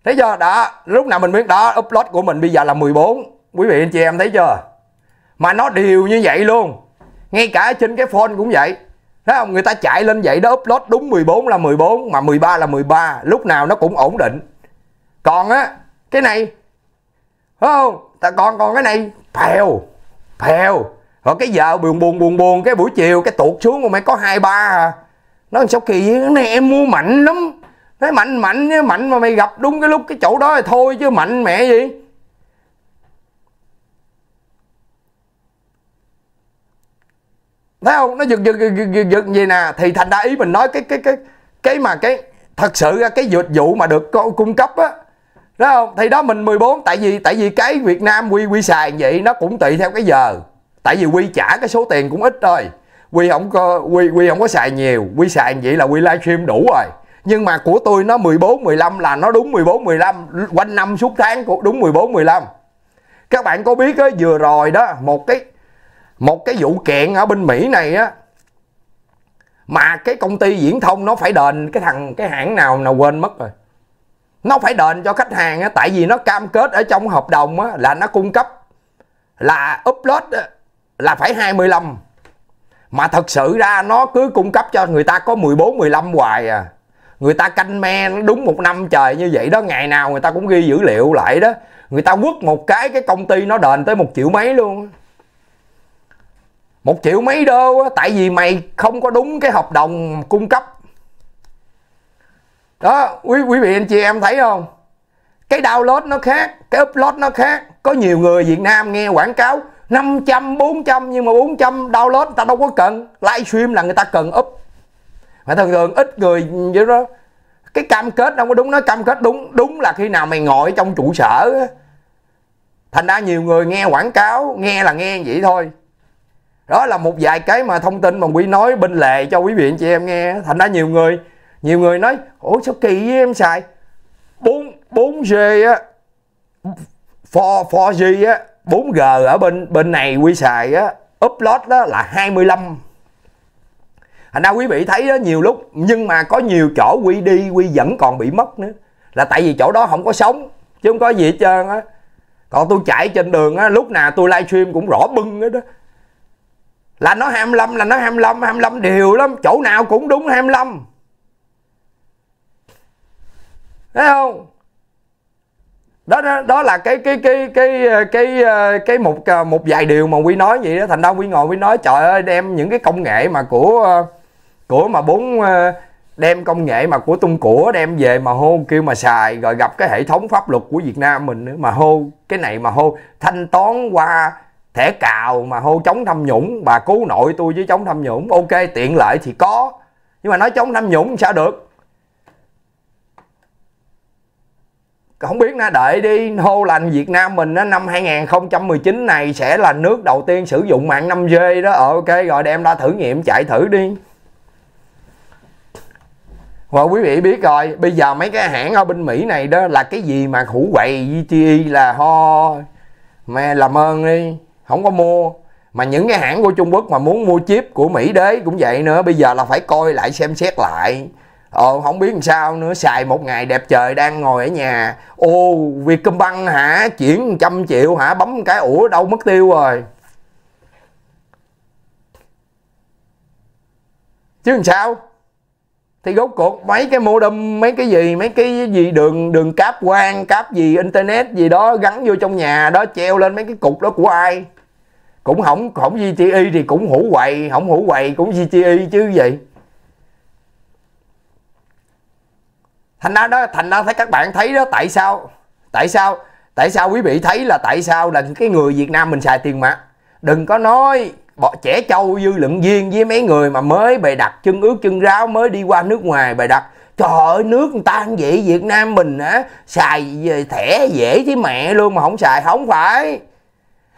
thấy chưa đó lúc nào mình biết đó upload của mình bây giờ là 14 quý vị anh chị em thấy chưa mà nó đều như vậy luôn ngay cả trên cái phone cũng vậy thấy không người ta chạy lên vậy đó upload đúng 14 là 14 mà 13 là 13 lúc nào nó cũng ổn định còn á cái này phải không ta còn còn cái này phèo phèo rồi cái vợ buồn buồn buồn buồn cái buổi chiều cái tuột xuống mà mày có hai ba à nó sao kỳ này em mua mạnh lắm nói mạnh mạnh mạnh mà mày gặp đúng cái lúc cái chỗ đó thì thôi chứ mạnh mẹ gì thấy không nó giật giật giật giật, giật gì nè thì thành ra ý mình nói cái cái cái cái mà cái thật sự cái dịch vụ mà được cung cấp á Đúng không? Thì đó mình 14 tại vì tại vì cái Việt Nam quy quy xài vậy nó cũng tùy theo cái giờ. Tại vì quy trả cái số tiền cũng ít thôi. Quy không có quy quy không có xài nhiều, quy xài vậy là quy livestream đủ rồi. Nhưng mà của tôi nó 14 15 là nó đúng 14 15 quanh năm suốt tháng cũng đúng 14 15. Các bạn có biết á vừa rồi đó một cái một cái vụ kiện ở bên Mỹ này á mà cái công ty viễn thông nó phải đền cái thằng cái hãng nào nào quên mất rồi nó phải đền cho khách hàng á tại vì nó cam kết ở trong hợp đồng á là nó cung cấp là upload á, là phải 25 mà thật sự ra nó cứ cung cấp cho người ta có 14 15 hoài à người ta canh me đúng một năm trời như vậy đó ngày nào người ta cũng ghi dữ liệu lại đó người ta quất một cái cái công ty nó đền tới một triệu mấy luôn một triệu mấy đô á, tại vì mày không có đúng cái hợp đồng cung cấp đó quý quý vị anh chị em thấy không cái download nó khác cái upload nó khác có nhiều người Việt Nam nghe quảng cáo 500 400 nhưng mà 400 download người ta đâu có cần livestream là người ta cần up mà thường thường ít người như đó cái cam kết đâu có đúng nói cam kết đúng đúng là khi nào mày ngồi trong trụ sở thành ra nhiều người nghe quảng cáo nghe là nghe vậy thôi đó là một vài cái mà thông tin mà quý nói bên lề cho quý vị anh chị em nghe thành ra nhiều người nhiều người nói ủa sao kỳ với em xài 4 4G á for 4G á 4G ở bên bên này quy xài á upload đó là 25 Thành ra quý vị thấy đó nhiều lúc nhưng mà có nhiều chỗ quy đi quy vẫn còn bị mất nữa là tại vì chỗ đó không có sống chứ không có gì hết trơn á. Còn tôi chạy trên đường á lúc nào tôi livestream cũng rõ bưng hết đó. Là nó 25 là nó 25 25 đều lắm, chỗ nào cũng đúng 25 thấy không đó, đó đó là cái cái cái cái cái cái một một vài điều mà quy nói vậy đó thành đâu quy ngồi quy nói trời ơi đem những cái công nghệ mà của của mà bốn ờ, đem công nghệ mà của tung của đem về mà hô kêu mà xài rồi gặp cái hệ thống pháp luật của Việt Nam mình nữa mà hô cái này mà hô thanh toán qua thẻ cào mà hô chống tham nhũng bà cứu nội tôi với chống tham nhũng ok tiện lợi thì có nhưng mà nói chống tham nhũng sao được không biết nó đợi đi hô lành Việt Nam mình á, năm 2019 này sẽ là nước đầu tiên sử dụng mạng 5G đó ờ, ok rồi đem ra thử nghiệm chạy thử đi và quý vị biết rồi bây giờ mấy cái hãng ở bên Mỹ này đó là cái gì mà hủ quậy GTE là ho mẹ làm ơn đi không có mua mà những cái hãng của Trung Quốc mà muốn mua chip của Mỹ đế cũng vậy nữa bây giờ là phải coi lại xem xét lại ờ không biết làm sao nữa xài một ngày đẹp trời đang ngồi ở nhà ô việc công băng hả chuyển trăm triệu hả bấm cái ủa đâu mất tiêu rồi chứ làm sao thì rốt cuộc mấy cái modem mấy cái gì mấy cái gì đường đường cáp quang cáp gì internet gì đó gắn vô trong nhà đó treo lên mấy cái cục đó của ai cũng không không GTE thì cũng hủ quậy không hủ quậy cũng GTE chứ gì thành ra đó thành ra thấy các bạn thấy đó tại sao tại sao tại sao quý vị thấy là tại sao là cái người việt nam mình xài tiền mặt đừng có nói bọn trẻ trâu dư luận viên với mấy người mà mới bày đặt chân ướt chân ráo mới đi qua nước ngoài bày đặt trời ơi nước người ta như vậy việt nam mình á xài thẻ dễ chứ mẹ luôn mà không xài không phải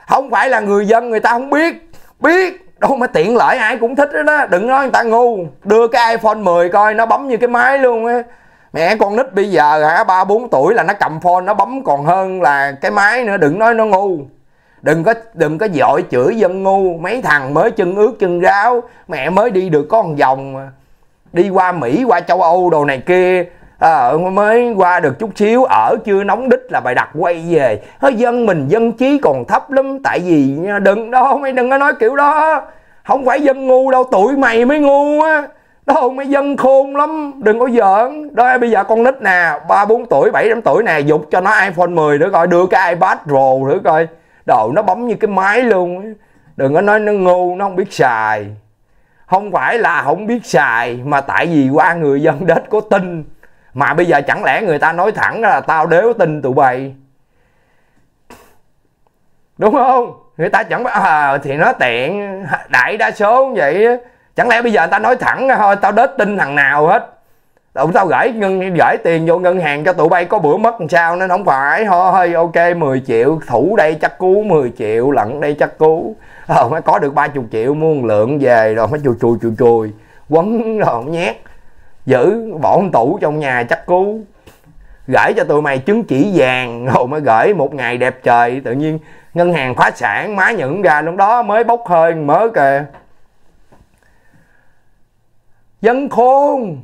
không phải là người dân người ta không biết biết đâu mà tiện lợi ai cũng thích đó, đó. đừng nói người ta ngu đưa cái iphone 10 coi nó bấm như cái máy luôn á mẹ con nít bây giờ hả ba bốn tuổi là nó cầm phone nó bấm còn hơn là cái máy nữa đừng nói nó ngu đừng có đừng có dội chửi dân ngu mấy thằng mới chân ướt chân ráo mẹ mới đi được có một vòng mà đi qua mỹ qua châu âu đồ này kia à, mới qua được chút xíu ở chưa nóng đích là bài đặt quay về Hớ dân mình dân trí còn thấp lắm tại vì đừng đó mày đừng có nói kiểu đó không phải dân ngu đâu tụi mày mới ngu á đó mấy dân khôn lắm đừng có giỡn đó bây giờ con nít nè ba bốn tuổi bảy năm tuổi nè dục cho nó iphone 10 nữa coi đưa cái ipad pro nữa coi đồ nó bấm như cái máy luôn đừng có nói nó ngu nó không biết xài không phải là không biết xài mà tại vì qua người dân đất có tin mà bây giờ chẳng lẽ người ta nói thẳng là tao đéo tin tụi bay đúng không người ta chẳng à, thì nó tiện đại đa số vậy chẳng lẽ bây giờ người ta nói thẳng thôi tao đết tin thằng nào hết tụi tao gửi ngân gửi tiền vô ngân hàng cho tụi bay có bữa mất làm sao nên không phải thôi ok 10 triệu thủ đây chắc cứu 10 triệu lận đây chắc cứu rồi ờ, mới có được 30 triệu mua một lượng về rồi mới chùi chùi chùi chùi quấn rồi nhét giữ bỏ một tủ trong nhà chắc cứu gửi cho tụi mày chứng chỉ vàng rồi mới gửi một ngày đẹp trời tự nhiên ngân hàng phá sản má nhẫn ra lúc đó mới bốc hơi mới kìa dân khôn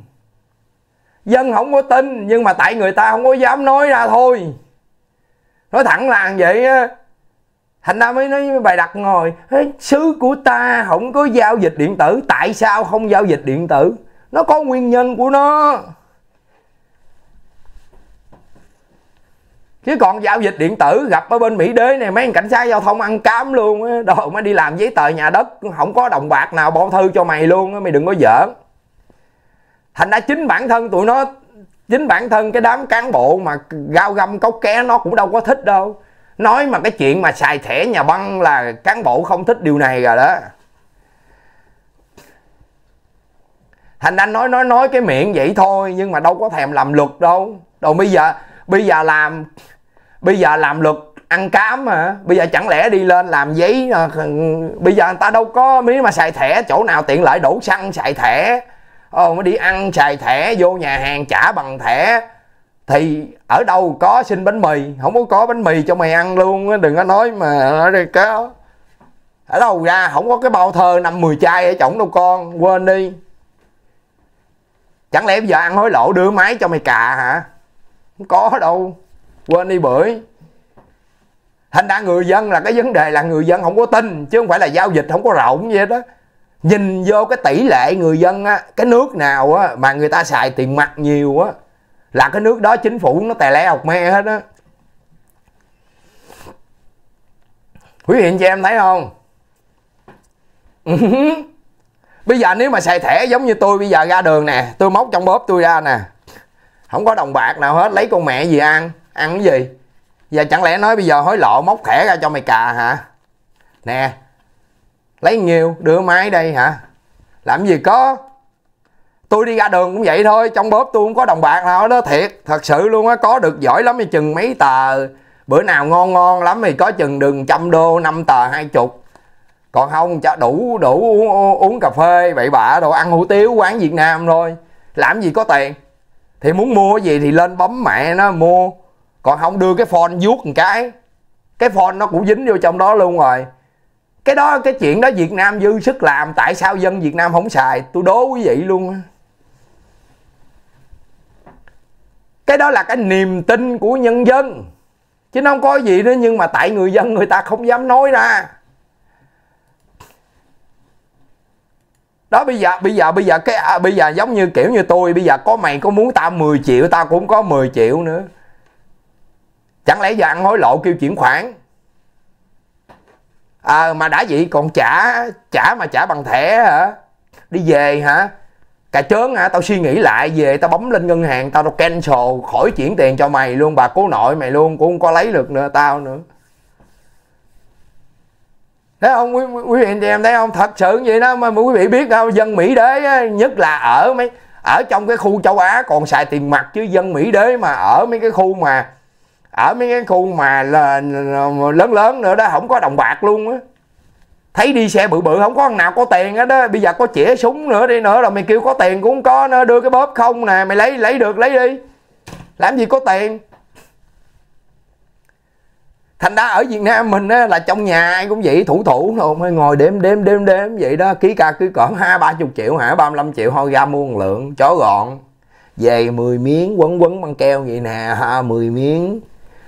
dân không có tin nhưng mà tại người ta không có dám nói ra thôi nói thẳng là vậy á thành ra mới nói bài đặt ngồi sứ của ta không có giao dịch điện tử tại sao không giao dịch điện tử nó có nguyên nhân của nó chứ còn giao dịch điện tử gặp ở bên mỹ đế này mấy anh cảnh sát giao thông ăn cám luôn đồ mới đi làm giấy tờ nhà đất không có đồng bạc nào bỏ thư cho mày luôn mày đừng có giỡn thành ra chính bản thân tụi nó chính bản thân cái đám cán bộ mà gao găm cốc ké nó cũng đâu có thích đâu nói mà cái chuyện mà xài thẻ nhà băng là cán bộ không thích điều này rồi đó thành anh nói nói nói cái miệng vậy thôi nhưng mà đâu có thèm làm luật đâu đâu bây giờ bây giờ làm bây giờ làm luật ăn cám mà bây giờ chẳng lẽ đi lên làm giấy ờ, bây giờ người ta đâu có miếng mà xài thẻ chỗ nào tiện lợi đổ xăng xài thẻ ồ mới đi ăn xài thẻ vô nhà hàng trả bằng thẻ thì ở đâu có xin bánh mì không có có bánh mì cho mày ăn luôn đừng có nói mà nói có ở đâu ra không có cái bao thơ năm mười chai ở chổng đâu con quên đi chẳng lẽ bây giờ ăn hối lộ đưa máy cho mày cà hả không có đâu quên đi bưởi thành ra người dân là cái vấn đề là người dân không có tin chứ không phải là giao dịch không có rộng vậy đó nhìn vô cái tỷ lệ người dân á cái nước nào á mà người ta xài tiền mặt nhiều á là cái nước đó chính phủ nó tè lé học me hết á quý vị anh chị em thấy không *laughs* bây giờ nếu mà xài thẻ giống như tôi bây giờ ra đường nè tôi móc trong bóp tôi ra nè không có đồng bạc nào hết lấy con mẹ gì ăn ăn cái gì giờ chẳng lẽ nói bây giờ hối lộ móc thẻ ra cho mày cà hả nè lấy nhiều đưa máy đây hả làm gì có tôi đi ra đường cũng vậy thôi trong bóp tôi không có đồng bạc nào đó thiệt thật sự luôn á có được giỏi lắm thì chừng mấy tờ bữa nào ngon ngon lắm thì có chừng đừng trăm đô năm tờ hai chục còn không chả đủ đủ uống, uống, uống cà phê bậy bạ đồ ăn hủ tiếu quán việt nam thôi làm gì có tiền thì muốn mua gì thì lên bấm mẹ nó mua còn không đưa cái phone vuốt một cái cái phone nó cũng dính vô trong đó luôn rồi cái đó cái chuyện đó Việt Nam dư sức làm tại sao dân Việt Nam không xài tôi đố quý vị luôn cái đó là cái niềm tin của nhân dân chứ nó không có gì đó nhưng mà tại người dân người ta không dám nói ra đó bây giờ bây giờ bây giờ cái à, bây giờ giống như kiểu như tôi bây giờ có mày có muốn tao 10 triệu tao cũng có 10 triệu nữa chẳng lẽ giờ ăn hối lộ kêu chuyển khoản à, mà đã vậy còn trả trả mà trả bằng thẻ hả đi về hả cà chớn hả tao suy nghĩ lại về tao bấm lên ngân hàng tao tao cancel khỏi chuyển tiền cho mày luôn bà cố nội mày luôn cũng không có lấy được nữa tao nữa thấy không quý, quý vị anh em thấy không thật sự vậy đó mà quý vị biết đâu dân mỹ đế nhất là ở mấy ở trong cái khu châu á còn xài tiền mặt chứ dân mỹ đế mà ở mấy cái khu mà ở mấy cái khu mà là lớn lớn nữa đó không có đồng bạc luôn á thấy đi xe bự bự không có thằng nào có tiền hết đó bây giờ có chĩa súng nữa đi nữa rồi mày kêu có tiền cũng không có nữa đưa cái bóp không nè mày lấy lấy được lấy đi làm gì có tiền thành ra ở việt nam mình á, là trong nhà ai cũng vậy thủ thủ không ngồi đêm đêm đêm đêm vậy đó ký ca cứ cỡ hai ba chục triệu hả ba mươi lăm triệu thôi ra mua một lượng chó gọn về 10 miếng quấn quấn băng keo vậy nè ha, 10 miếng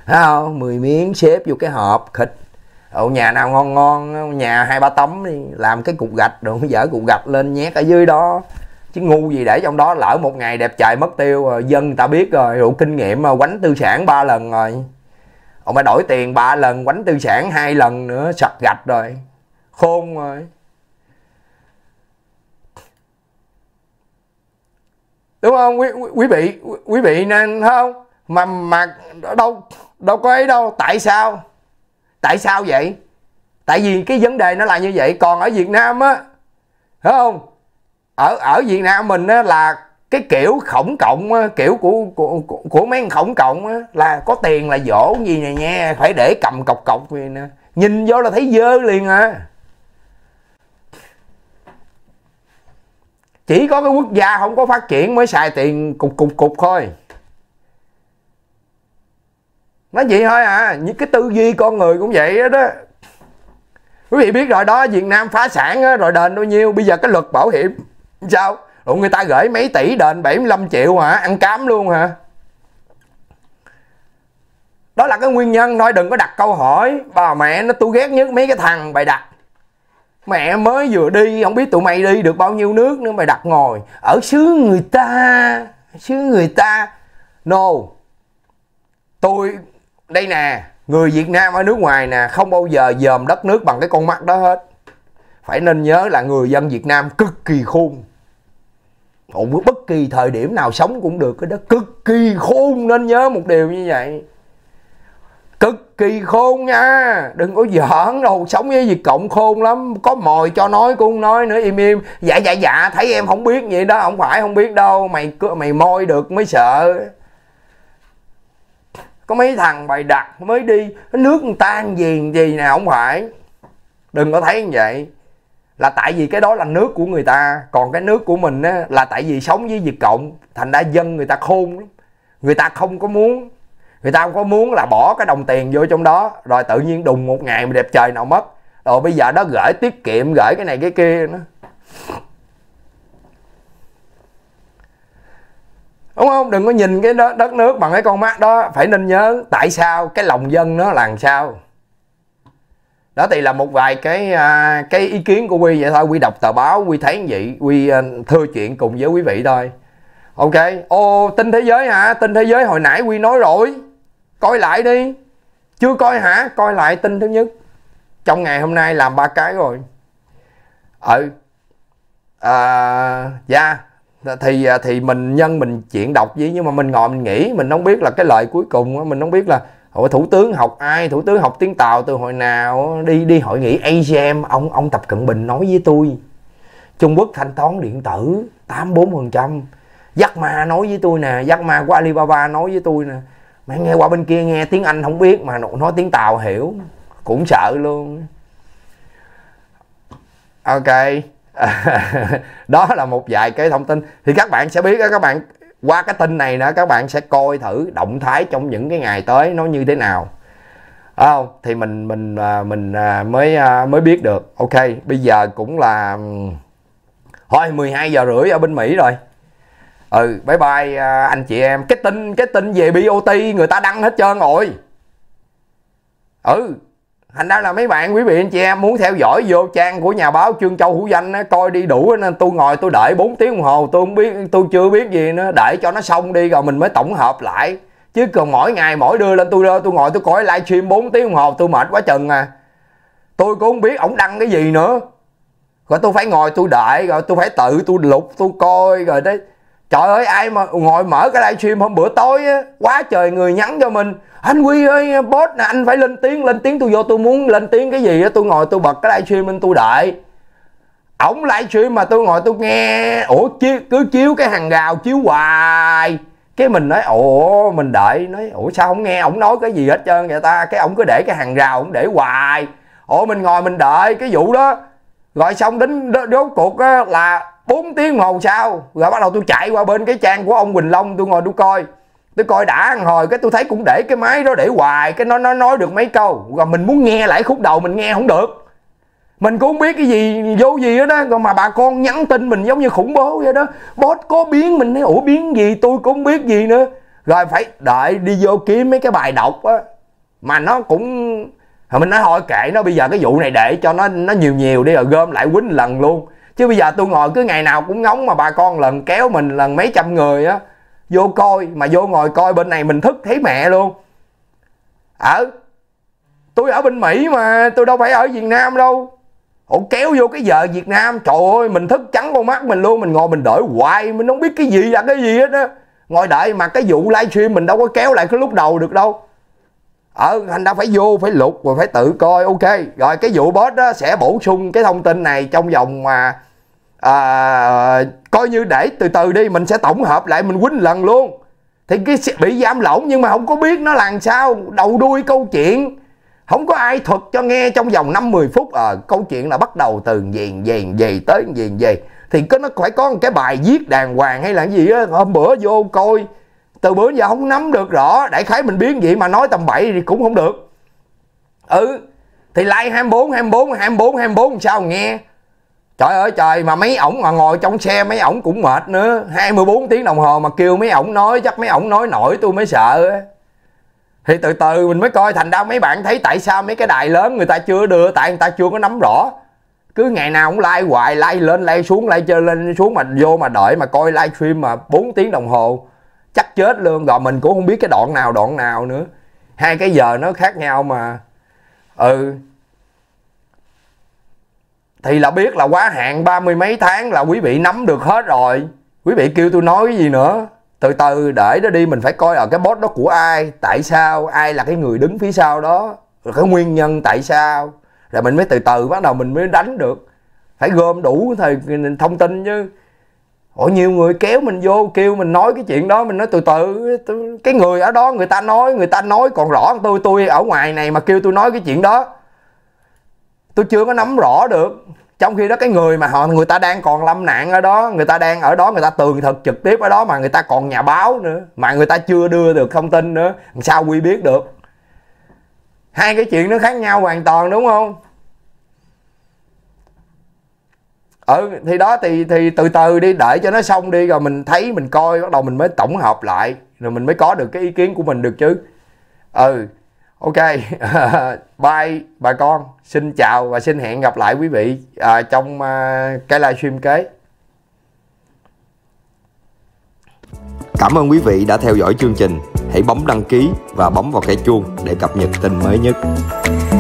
không? 10 miếng xếp vô cái hộp thịt ở nhà nào ngon ngon nhà hai ba tấm đi làm cái cục gạch rồi *laughs* dở cục gạch lên nhét ở dưới đó chứ ngu gì để trong đó lỡ một ngày đẹp trời mất tiêu dân người ta biết rồi đủ kinh nghiệm mà quánh tư sản ba lần rồi ông phải đổi tiền ba lần quánh tư sản hai lần nữa sạch gạch rồi khôn rồi đúng không quý, quý, quý vị quý vị nên không mà mà đâu đâu có ấy đâu tại sao tại sao vậy tại vì cái vấn đề nó là như vậy còn ở việt nam á thấy không ở ở việt nam mình á là cái kiểu khổng cộng á, kiểu của của của mấy khổng cộng á, là có tiền là dỗ gì này nha phải để cầm cọc cọc gì nè nhìn vô là thấy dơ liền à chỉ có cái quốc gia không có phát triển mới xài tiền cục cục cục thôi nói vậy thôi à những cái tư duy con người cũng vậy đó quý vị biết rồi đó việt nam phá sản đó, rồi đền bao nhiêu bây giờ cái luật bảo hiểm sao rồi người ta gửi mấy tỷ đền 75 triệu hả ăn cám luôn hả đó là cái nguyên nhân thôi đừng có đặt câu hỏi bà mẹ nó tôi ghét nhất mấy cái thằng bày đặt mẹ mới vừa đi không biết tụi mày đi được bao nhiêu nước nữa mày đặt ngồi ở xứ người ta xứ người ta no tôi đây nè người Việt Nam ở nước ngoài nè không bao giờ dòm đất nước bằng cái con mắt đó hết phải nên nhớ là người dân Việt Nam cực kỳ khôn Ủa, bất kỳ thời điểm nào sống cũng được cái đó cực kỳ khôn nên nhớ một điều như vậy cực kỳ khôn nha đừng có giỡn đâu sống với việt cộng khôn lắm có mồi cho nói cũng nói nữa im im dạ dạ dạ thấy em không biết vậy đó không phải không biết đâu mày mày môi được mới sợ có mấy thằng bày đặt mới đi nước tan gì gì nè không phải đừng có thấy như vậy là tại vì cái đó là nước của người ta còn cái nước của mình á, là tại vì sống với việt cộng thành ra dân người ta khôn lắm người ta không có muốn người ta không có muốn là bỏ cái đồng tiền vô trong đó rồi tự nhiên đùng một ngày mà đẹp trời nào mất rồi bây giờ đó gửi tiết kiệm gửi cái này cái kia nữa đúng không đừng có nhìn cái đó, đất nước bằng cái con mắt đó phải nên nhớ tại sao cái lòng dân nó làm sao đó thì là một vài cái à, cái ý kiến của quy vậy thôi quy đọc tờ báo quy thấy vậy quy à, thưa chuyện cùng với quý vị thôi ok ô tin thế giới hả tin thế giới hồi nãy quy nói rồi coi lại đi chưa coi hả coi lại tin thứ nhất trong ngày hôm nay làm ba cái rồi ừ à dạ thì à, thì mình nhân mình chuyện đọc với nhưng mà mình ngồi mình nghĩ mình không biết là cái lời cuối cùng mình không biết là hội thủ tướng học ai thủ tướng học tiếng tàu từ hồi nào đi đi hội nghị AGM ông ông tập cận bình nói với tôi Trung Quốc thanh toán điện tử 84% Jack Ma nói với tôi nè Jack Ma của Alibaba nói với tôi nè mày nghe qua bên kia nghe tiếng Anh không biết mà nói tiếng Tàu hiểu cũng sợ luôn ok *laughs* đó là một vài cái thông tin thì các bạn sẽ biết đó các bạn qua cái tin này nữa các bạn sẽ coi thử động thái trong những cái ngày tới nó như thế nào không à, thì mình mình à, mình à, mới à, mới biết được ok bây giờ cũng là thôi 12 giờ rưỡi ở bên Mỹ rồi ừ bye bye anh chị em cái tin cái tin về BOT người ta đăng hết trơn rồi ừ thành ra là mấy bạn quý vị anh chị em muốn theo dõi vô trang của nhà báo trương châu hữu danh á, coi đi đủ nên tôi ngồi tôi đợi 4 tiếng đồng hồ tôi không biết tôi chưa biết gì nữa để cho nó xong đi rồi mình mới tổng hợp lại chứ còn mỗi ngày mỗi đưa lên tôi đưa tôi ngồi tôi coi livestream 4 tiếng đồng hồ tôi mệt quá chừng à tôi cũng không biết ổng đăng cái gì nữa rồi tôi phải ngồi tôi đợi rồi tôi phải tự tôi lục tôi coi rồi đấy trời ơi ai mà ngồi mở cái livestream hôm bữa tối á, quá trời người nhắn cho mình anh quy ơi boss nè anh phải lên tiếng lên tiếng tôi vô tôi muốn lên tiếng cái gì á tôi ngồi tôi bật cái livestream lên tôi đợi ổng livestream mà tôi ngồi tôi nghe ủa chi, cứ chiếu cái hàng rào chiếu hoài cái mình nói ủa mình đợi nói ủa sao không nghe ổng nói cái gì hết trơn vậy ta cái ổng cứ để cái hàng rào ổng để hoài ủa mình ngồi mình đợi cái vụ đó gọi xong đến đốt cuộc á, là 4 tiếng hồ sau rồi bắt đầu tôi chạy qua bên cái trang của ông Quỳnh Long tôi ngồi tôi coi tôi coi đã hồi cái tôi thấy cũng để cái máy đó để hoài cái nó nó nói được mấy câu rồi mình muốn nghe lại khúc đầu mình nghe không được mình cũng không biết cái gì vô gì hết đó rồi mà bà con nhắn tin mình giống như khủng bố vậy đó boss có biến mình nói ủa biến gì tôi cũng không biết gì nữa rồi phải đợi đi vô kiếm mấy cái bài đọc á mà nó cũng rồi mình nói thôi kệ nó bây giờ cái vụ này để cho nó nó nhiều nhiều đi rồi gom lại quýnh lần luôn chứ bây giờ tôi ngồi cứ ngày nào cũng ngóng mà bà con lần kéo mình lần mấy trăm người á vô coi mà vô ngồi coi bên này mình thức thấy mẹ luôn ở ờ, tôi ở bên mỹ mà tôi đâu phải ở việt nam đâu họ kéo vô cái giờ việt nam trời ơi mình thức trắng con mắt mình luôn mình ngồi mình đợi hoài mình không biết cái gì là cái gì hết á ngồi đợi mà cái vụ livestream mình đâu có kéo lại cái lúc đầu được đâu ờ anh đã phải vô phải lục rồi phải tự coi ok rồi cái vụ boss đó sẽ bổ sung cái thông tin này trong vòng mà à, coi như để từ từ đi mình sẽ tổng hợp lại mình quýnh lần luôn thì cái bị giam lỏng nhưng mà không có biết nó là làm sao đầu đuôi câu chuyện không có ai thuật cho nghe trong vòng 5-10 phút à, câu chuyện là bắt đầu từ gì gì gì tới gì gì thì có nó phải có một cái bài viết đàng hoàng hay là gì á hôm bữa vô coi từ bữa giờ không nắm được rõ đại khái mình biến vậy mà nói tầm 7 thì cũng không được ừ thì like 24 24 24 24 sao nghe trời ơi trời mà mấy ổng mà ngồi trong xe mấy ổng cũng mệt nữa 24 tiếng đồng hồ mà kêu mấy ổng nói chắc mấy ổng nói nổi tôi mới sợ thì từ từ mình mới coi thành ra mấy bạn thấy tại sao mấy cái đài lớn người ta chưa đưa tại người ta chưa có nắm rõ cứ ngày nào cũng like hoài like lên like xuống like chơi lên xuống mà vô mà đợi mà coi livestream mà 4 tiếng đồng hồ chắc chết luôn rồi mình cũng không biết cái đoạn nào đoạn nào nữa hai cái giờ nó khác nhau mà ừ thì là biết là quá hạn ba mươi mấy tháng là quý vị nắm được hết rồi quý vị kêu tôi nói cái gì nữa từ từ để nó đi mình phải coi ở cái bot đó của ai tại sao ai là cái người đứng phía sau đó rồi cái nguyên nhân tại sao rồi mình mới từ từ bắt đầu mình mới đánh được phải gom đủ thời thông tin chứ Ủa nhiều người kéo mình vô kêu mình nói cái chuyện đó mình nói từ từ cái người ở đó người ta nói người ta nói còn rõ hơn tôi tôi ở ngoài này mà kêu tôi nói cái chuyện đó tôi chưa có nắm rõ được trong khi đó cái người mà họ người ta đang còn lâm nạn ở đó người ta đang ở đó người ta tường thuật trực tiếp ở đó mà người ta còn nhà báo nữa mà người ta chưa đưa được thông tin nữa sao quy biết được hai cái chuyện nó khác nhau hoàn toàn đúng không ừ thì đó thì thì từ từ đi để cho nó xong đi rồi mình thấy mình coi bắt đầu mình mới tổng hợp lại rồi mình mới có được cái ý kiến của mình được chứ ừ ok *laughs* bye bà con xin chào và xin hẹn gặp lại quý vị à, trong à, cái livestream kế cảm ơn quý vị đã theo dõi chương trình hãy bấm đăng ký và bấm vào cái chuông để cập nhật tin mới nhất